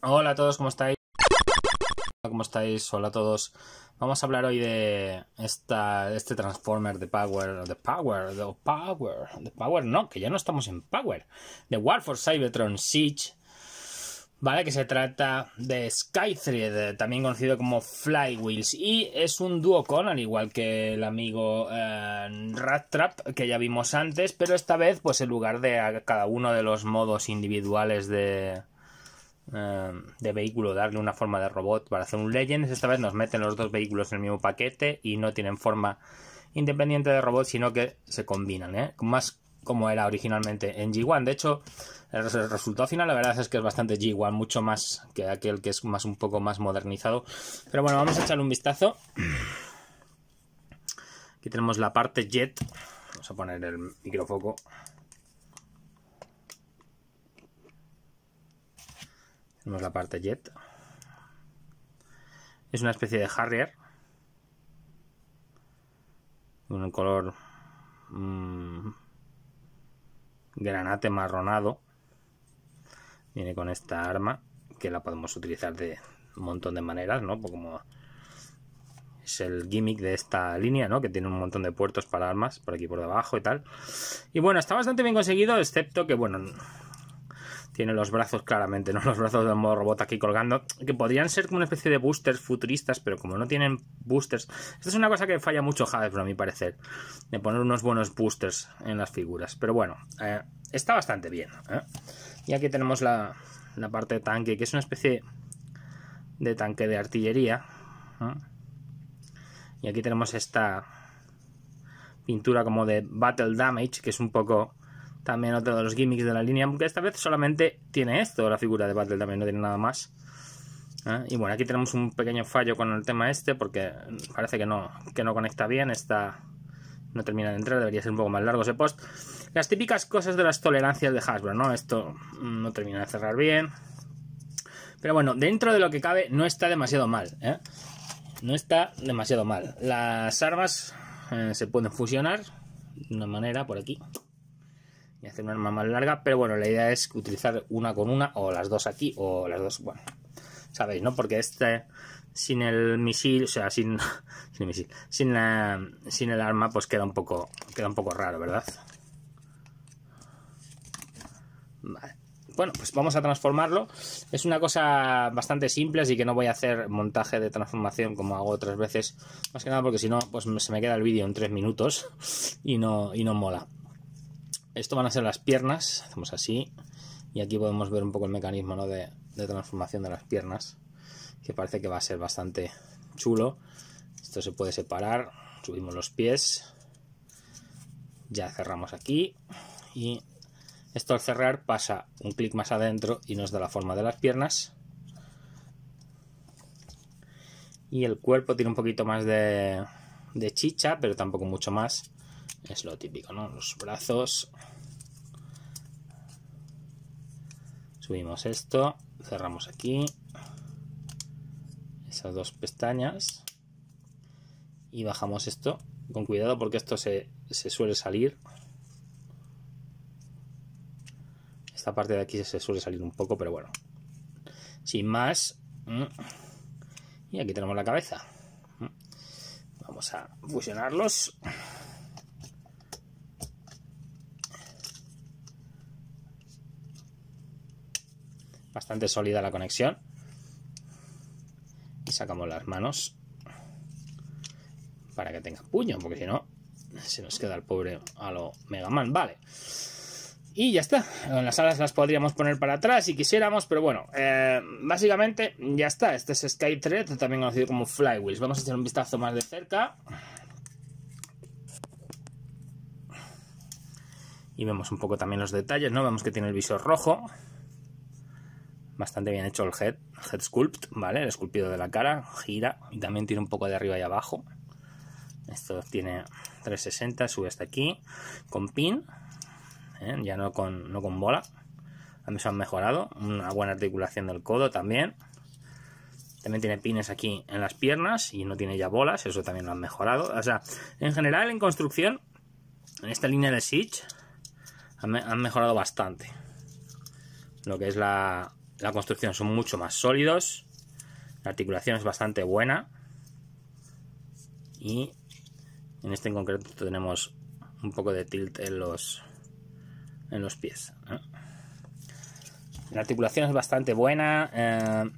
Hola a todos, ¿cómo estáis? Hola, ¿cómo estáis? Hola a todos. Vamos a hablar hoy de esta, este Transformer de Power, de Power, de Power, de Power, no, que ya no estamos en Power, de War for Cybertron Siege, ¿vale? Que se trata de Skythread, eh, también conocido como Flywheels, y es un dúo con, al igual que el amigo eh, Rat Trap, que ya vimos antes, pero esta vez, pues en lugar de cada uno de los modos individuales de, eh, de vehículo, darle una forma de robot para hacer un Legends. Esta vez nos meten los dos vehículos en el mismo paquete y no tienen forma independiente de robot, sino que se combinan, ¿eh? más como era originalmente en G1. De hecho, el resultado final la verdad es que es bastante G1, mucho más que aquel que es más un poco más modernizado. Pero bueno, vamos a echarle un vistazo. Aquí tenemos la parte jet. Vamos a poner el microfoco. Tenemos la parte jet. Es una especie de Harrier. un color mm, granate marronado. Viene con esta arma que la podemos utilizar de un montón de maneras, ¿no? Pues como es el gimmick de esta línea, ¿no? Que tiene un montón de puertos para armas por aquí por debajo y tal. Y bueno, está bastante bien conseguido, excepto que, bueno, tiene los brazos claramente, ¿no? Los brazos del modo robot aquí colgando, que podrían ser como una especie de boosters futuristas, pero como no tienen boosters, esta es una cosa que falla mucho pero a mi parecer, de poner unos buenos boosters en las figuras, pero bueno, eh, está bastante bien. ¿eh? Y aquí tenemos la, parte de tanque, que es una especie de tanque de artillería. ¿eh? Y aquí tenemos esta pintura como de battle damage, que es un poco también otro de los gimmicks de la línea, porque esta vez solamente tiene esto, la figura de Battle también no tiene nada más. Ah, y bueno, aquí tenemos un pequeño fallo con el tema este, porque parece que no, que no conecta bien, está, no termina de entrar, debería ser un poco más largo ese post. Las típicas cosas de las tolerancias de Hasbro, ¿no? Esto no termina de cerrar bien. Pero bueno, dentro de lo que cabe no está demasiado mal, ¿eh? No está demasiado mal. Las armas eh, se pueden fusionar de una manera por aquí y hacer un arma más larga, pero bueno, la idea es utilizar una con una o las dos aquí o las dos, bueno, sabéis, ¿no? Porque este sin el misil, o sea, sin, sin el misil, sin, el arma, pues queda un poco, queda un poco raro, ¿verdad? Vale. Bueno, pues vamos a transformarlo. Es una cosa bastante simple, así que no voy a hacer montaje de transformación como hago otras veces. Más que nada porque si no, pues se me queda el vídeo en tres minutos y no, y no mola. Esto van a ser las piernas, hacemos así, y aquí podemos ver un poco el mecanismo de, transformación de las piernas, que parece que va a ser bastante chulo. Esto se puede separar, subimos los pies, ya cerramos aquí, y esto al cerrar pasa un clic más adentro y nos da la forma de las piernas. Y el cuerpo tiene un poquito más de chicha, pero tampoco mucho más es lo típico, ¿no? Los brazos. Subimos esto, cerramos aquí esas dos pestañas y bajamos esto con cuidado porque esto se, se suele salir. Esta parte de aquí se suele salir un poco, pero bueno. Sin más. Mm. Y aquí tenemos la cabeza. Mm. Vamos a fusionarlos. bastante sólida la conexión. Y sacamos las manos para que tenga puño, porque si no, se nos queda el pobre a lo Mega Man. Vale. Y ya está. Las alas las podríamos poner para atrás si quisiéramos, pero bueno, eh, básicamente ya está. Este es Sky también conocido como Flywheels. Vamos a echar un vistazo más de cerca. Y vemos un poco también los detalles, ¿no? Vemos que tiene el visor rojo bastante bien hecho el head, head sculpt, ¿vale? El esculpido de la cara, gira y también tiene un poco de arriba y abajo. Esto tiene 360, sube hasta aquí, con pin, ¿eh? ya no con, no con bola. También se han mejorado, una buena articulación del codo también. También tiene pines aquí en las piernas y no tiene ya bolas, eso también lo han mejorado. O sea, en general en construcción, en esta línea de Siege, han, mejorado bastante. Lo que es la, la construcción son mucho más sólidos, la articulación es bastante buena y en este en concreto tenemos un poco de tilt en los, en los pies. La articulación es bastante buena, eh,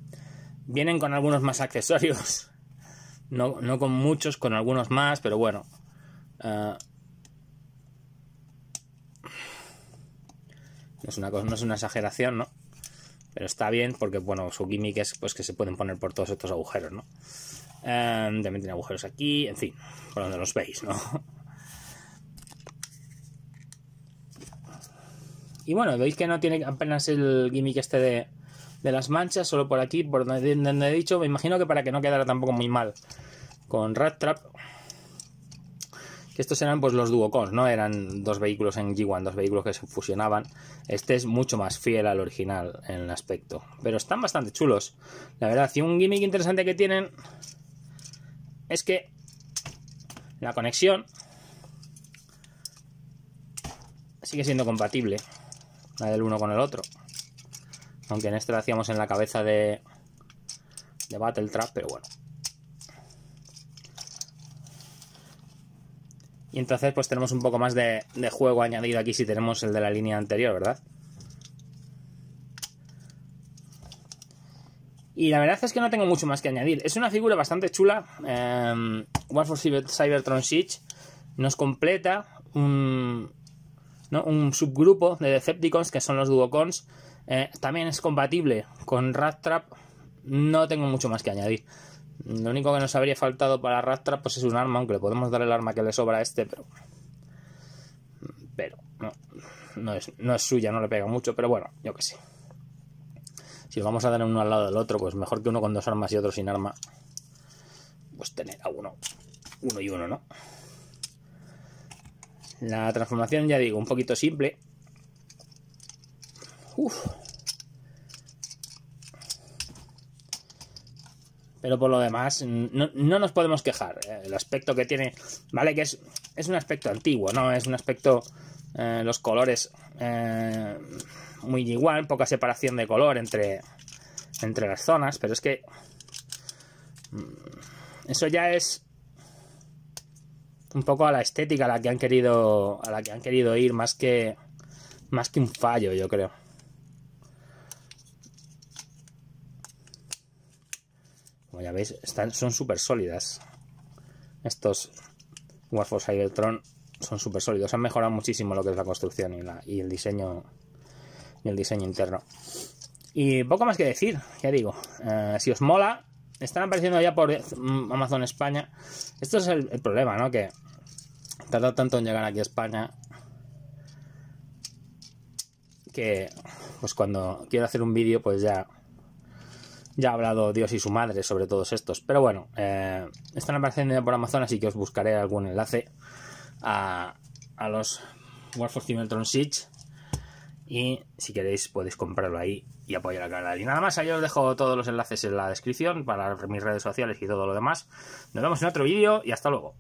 vienen con algunos más accesorios, no, con muchos, con algunos más, pero bueno. Eh, es una no es una exageración, ¿no? Pero está bien porque, bueno, su gimmick es pues, que se pueden poner por todos estos agujeros, ¿no? Em, también tiene agujeros aquí, en fin, por donde los veis, ¿no? Y bueno, veis que no tiene apenas el gimmick este de, las manchas, solo por aquí, por donde, donde, he dicho. Me imagino que para que no quedara tampoco muy mal con Rat Trap que estos eran pues los duocons, ¿no? Eran dos vehículos en G1, dos vehículos que se fusionaban. Este es mucho más fiel al original en el aspecto, pero están bastante chulos. La verdad, y un gimmick interesante que tienen es que la conexión sigue siendo compatible, la del uno con el otro. Aunque en este lo hacíamos en la cabeza de, de Battletrap, pero bueno, Y entonces pues tenemos un poco más de, juego añadido aquí si tenemos el de la línea anterior, ¿verdad? Y la verdad es que no tengo mucho más que añadir. Es una figura bastante chula. War em, for Cybertron Siege nos completa un, ¿no? un subgrupo de Decepticons que son los Duocons. Eh, también es compatible con Rat Trap. No tengo mucho más que añadir. Lo único que nos habría faltado para Rastra pues es un arma, aunque le podemos dar el arma que le sobra a este, pero... Pero no, no, es, suya, no le pega mucho, pero bueno, yo que sé. Si vamos a dar uno al lado del otro, pues mejor que uno con dos armas y otro sin arma. Pues tener a uno, uno y uno, ¿no? La transformación, ya digo, un poquito simple. Uff pero por lo demás no, nos podemos quejar. ¿eh? El aspecto que tiene, vale, que es, es un aspecto antiguo, ¿no? Es un aspecto, eh, los colores eh, muy igual, poca separación de color entre, entre las zonas, pero es que mm, eso ya es un poco a la estética a la que han querido, a la que han querido ir más que, más que un fallo, yo creo. Como ya veis, están, son súper sólidas. Estos Warfare Cybertron son súper sólidos. Han mejorado muchísimo lo que es la construcción y, el diseño y el diseño interno. Y poco más que decir, ya digo. Eh, si os mola, están apareciendo ya por Amazon España. Esto es el, el problema, ¿no? Que tarda tanto en llegar aquí a España que pues cuando quiero hacer un vídeo pues ya ya ha hablado Dios y su madre sobre todos estos. Pero bueno, eh, están apareciendo por Amazon, así que os buscaré algún enlace a, los War for Siege. Y si queréis podéis comprarlo ahí y apoyar al canal. Y nada más, ahí os dejo todos los enlaces en la descripción para mis redes sociales y todo lo demás. Nos vemos en otro vídeo y hasta luego.